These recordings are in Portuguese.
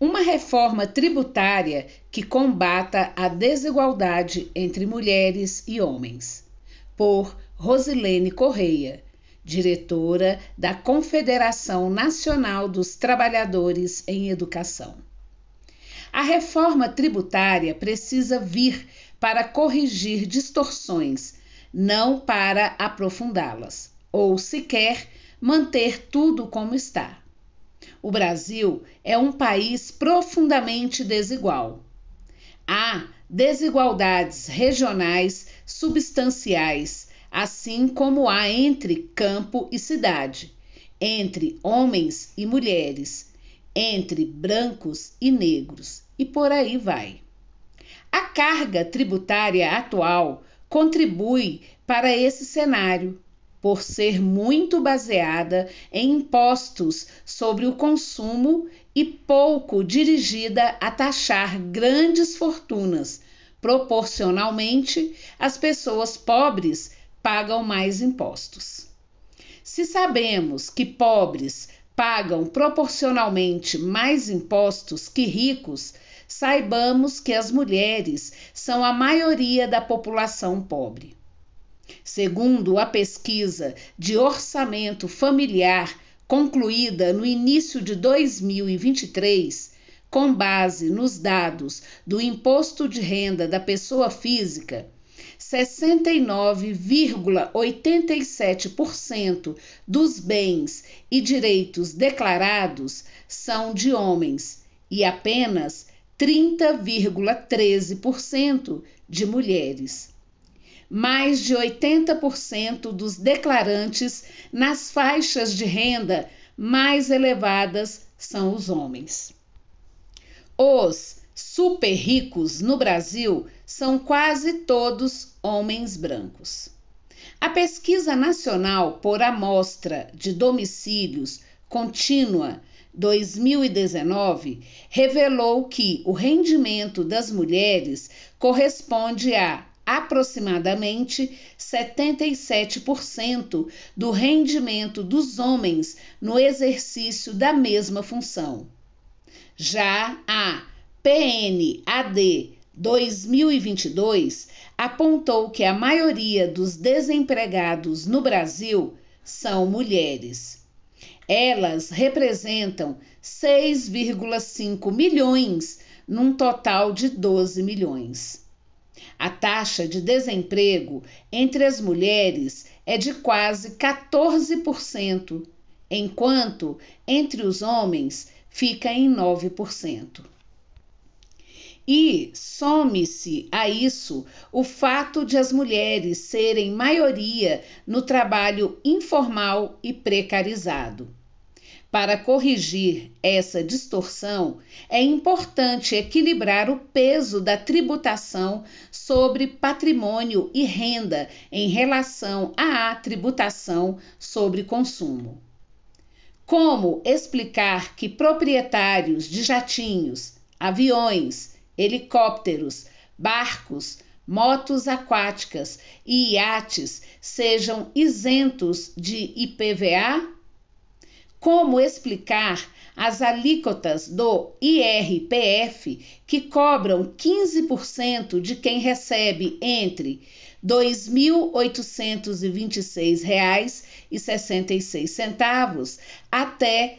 Uma reforma tributária que combata a desigualdade entre mulheres e homens. Por Rosilene Correia, diretora da Confederação Nacional dos Trabalhadores em Educação. A reforma tributária precisa vir para corrigir distorções, não para aprofundá-las, ou sequer manter tudo como está. O Brasil é um país profundamente desigual. Há desigualdades regionais substanciais, assim como há entre campo e cidade, entre homens e mulheres, entre brancos e negros, e por aí vai. A carga tributária atual contribui para esse cenário, por ser muito baseada em impostos sobre o consumo e pouco dirigida a taxar grandes fortunas. Proporcionalmente, as pessoas pobres pagam mais impostos. Se sabemos que pobres pagam proporcionalmente mais impostos que ricos, saibamos que as mulheres são a maioria da população pobre. Segundo a pesquisa de orçamento familiar concluída no início de 2023, com base nos dados do Imposto de Renda da Pessoa Física, 69,87% dos bens e direitos declarados são de homens e apenas 30,13% de mulheres mais de 80% dos declarantes nas faixas de renda mais elevadas são os homens. Os super ricos no Brasil são quase todos homens brancos. A pesquisa nacional por amostra de domicílios contínua 2019 revelou que o rendimento das mulheres corresponde a aproximadamente 77% do rendimento dos homens no exercício da mesma função. Já a PNAD 2022 apontou que a maioria dos desempregados no Brasil são mulheres. Elas representam 6,5 milhões num total de 12 milhões. A taxa de desemprego entre as mulheres é de quase 14%, enquanto entre os homens fica em 9%. E some-se a isso o fato de as mulheres serem maioria no trabalho informal e precarizado. Para corrigir essa distorção, é importante equilibrar o peso da tributação sobre patrimônio e renda em relação à tributação sobre consumo. Como explicar que proprietários de jatinhos, aviões, helicópteros, barcos, motos aquáticas e iates sejam isentos de IPVA? Como explicar as alíquotas do IRPF que cobram 15% de quem recebe entre R$ 2.826,66 até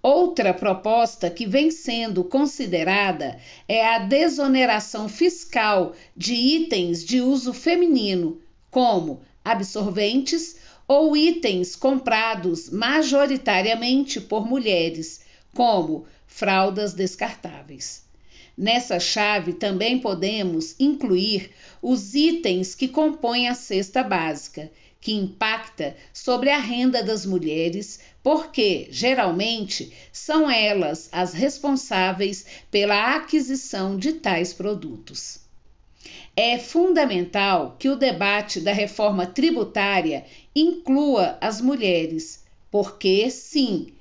Outra proposta que vem sendo considerada é a desoneração fiscal de itens de uso feminino, como absorventes ou itens comprados majoritariamente por mulheres, como fraldas descartáveis. Nessa chave também podemos incluir os itens que compõem a cesta básica, que impacta sobre a renda das mulheres, porque geralmente são elas as responsáveis pela aquisição de tais produtos. É fundamental que o debate da reforma tributária inclua as mulheres, porque, sim,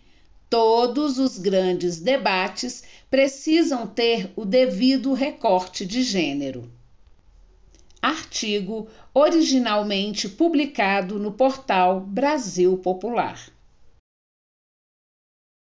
todos os grandes debates precisam ter o devido recorte de gênero. Artigo originalmente publicado no portal Brasil Popular.